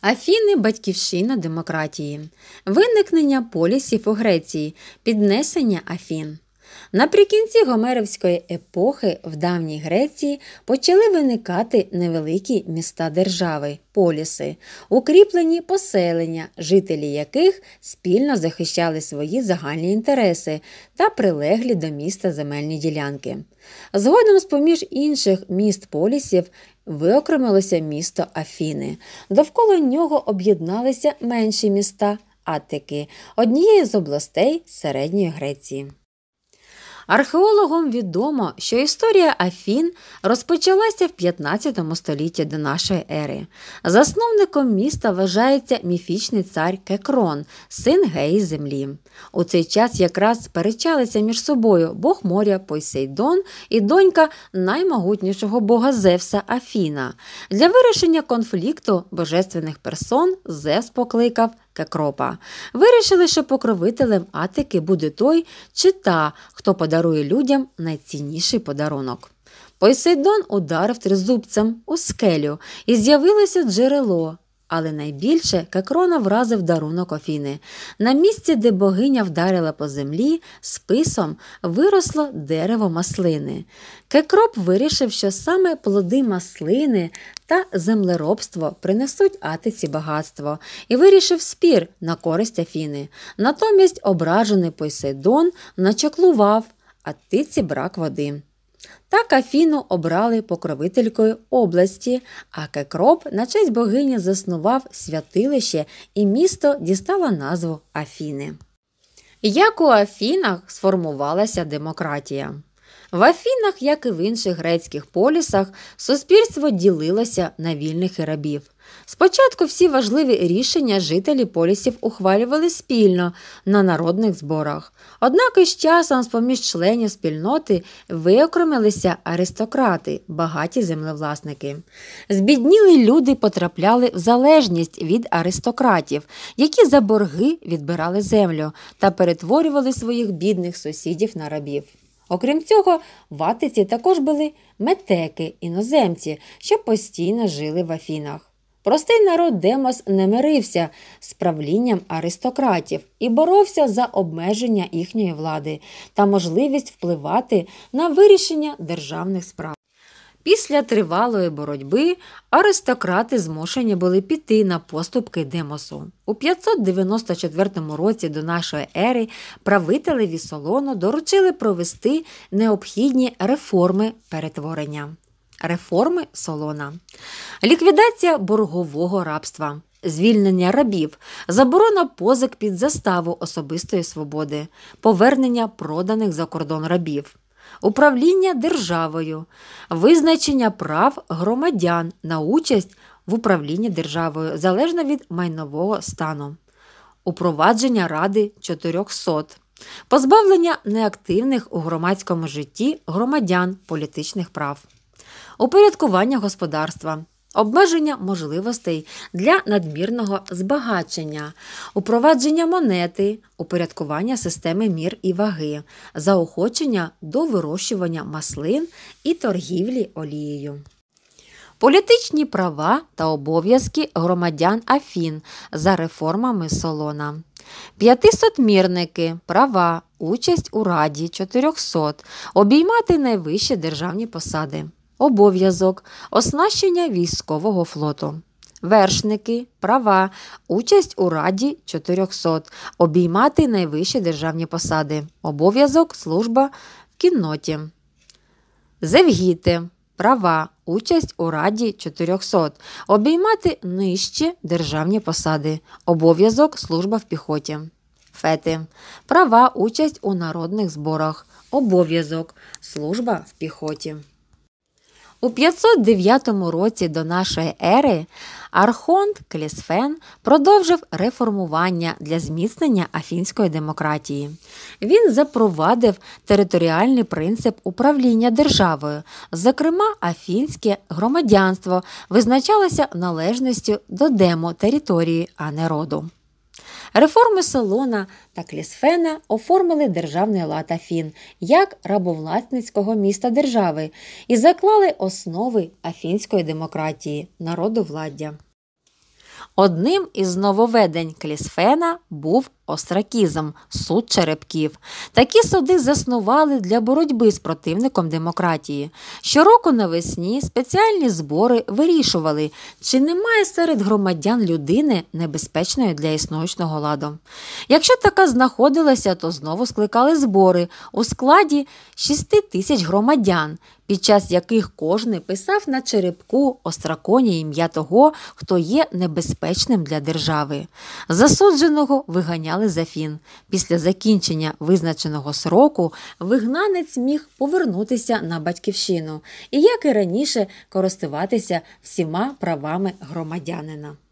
Афіни батьківщина демократії, виникнення полісів у Греції, піднесення Афін. Наприкінці Гомеровської епохи в давній Греції почали виникати невеликі міста держави, поліси, укріплені поселення, жителі яких спільно захищали свої загальні інтереси та прилеглі до міста земельні ділянки. Згодом з поміж інших міст полісів виокремилося місто Афіни. Довкола нього об'єдналися менші міста Атики, однієї з областей середньої Греції. Археологам відомо, що історія Афін розпочалася в 15 столітті до нашої ери. Засновником міста вважається міфічний цар Кекрон, син геї землі. У цей час якраз сперечалися між собою бог моря Посейдон і донька наймогутнішого бога Зевса Афіна. Для вирішення конфлікту божественних персон Зевс покликав та кропа. Вирішили, що покровителем Атики буде той чи та, хто подарує людям найцінніший подарунок. Посейдон ударив тризубцем у скелю і з'явилося джерело. Але найбільше Кекрона вразив дарунок Офіни. На місці, де богиня вдарила по землі, списом виросло дерево маслини. Кекроп вирішив, що саме плоди маслини та землеробство принесуть атиці багатство, і вирішив спір на користь Афіни. Натомість ображений Посейдон начаклував, а тиці брак води. Так Афіну обрали покровителькою області, а Кекроп на честь богині заснував святилище, і місто дістало назву Афіни. Як у Афінах сформувалася демократія? В Афінах, як і в інших грецьких полісах, суспільство ділилося на вільних і рабів. Спочатку всі важливі рішення жителі полісів ухвалювали спільно на народних зборах. Однак із часом, з поміж членів спільноти, виокремилися аристократи, багаті землевласники. Збідніли люди потрапляли в залежність від аристократів, які за борги відбирали землю та перетворювали своїх бідних сусідів на рабів. Окрім цього, в Атиці також були метеки, іноземці, що постійно жили в Афінах. Простий народ Демос не мирився з правлінням аристократів і боровся за обмеження їхньої влади та можливість впливати на вирішення державних справ. Після тривалої боротьби аристократи змушені були піти на поступки Демосу. У 594 році до нашої ери правителеві солону доручили провести необхідні реформи перетворення. Реформи солона, ліквідація боргового рабства, звільнення рабів, заборона позик під заставу особистої свободи, повернення проданих за кордон рабів управління державою, визначення прав громадян на участь в управлінні державою залежно від майнового стану, упровадження Ради 400, позбавлення неактивних у громадському житті громадян політичних прав, упорядкування господарства обмеження можливостей для надмірного збагачення, упровадження монети, упорядкування системи мір і ваги, заохочення до вирощування маслин і торгівлі олією. Політичні права та обов'язки громадян Афін за реформами Солона. П'ятисотмірники, права, участь у раді 400, обіймати найвищі державні посади обов'язок, оснащення військового флоту. Вершники, права, участь у раді 400, обіймати найвищі державні посади, обов'язок, служба в кінноті. Зевгіти, права, участь у раді 400, обіймати нижчі державні посади, обов'язок, служба в піхоті. Фети, права, участь у народних зборах, обов'язок, служба в піхоті. У 509 році до нашої ери архонт Клісфен продовжив реформування для зміцнення афінської демократії. Він запровадив територіальний принцип управління державою. Зокрема, афінське громадянство визначалося належністю до демо території, а не роду. Реформи Солона та Клісфена оформили державний лад Афін як рабовласницького міста держави і заклали основи афінської демократії народовладдя. Одним із нововведень клісфена був остракізм суд черепків. Такі суди заснували для боротьби з противником демократії. Щороку навесні спеціальні збори вирішували, чи немає серед громадян людини небезпечної для існуючного ладу. Якщо така знаходилася, то знову скликали збори у складі 6 тисяч громадян під час яких кожний писав на черепку остраконі ім'я того, хто є небезпечним для держави. Засудженого виганяли за фін. Після закінчення визначеного сроку вигнанець міг повернутися на батьківщину і, як і раніше, користуватися всіма правами громадянина.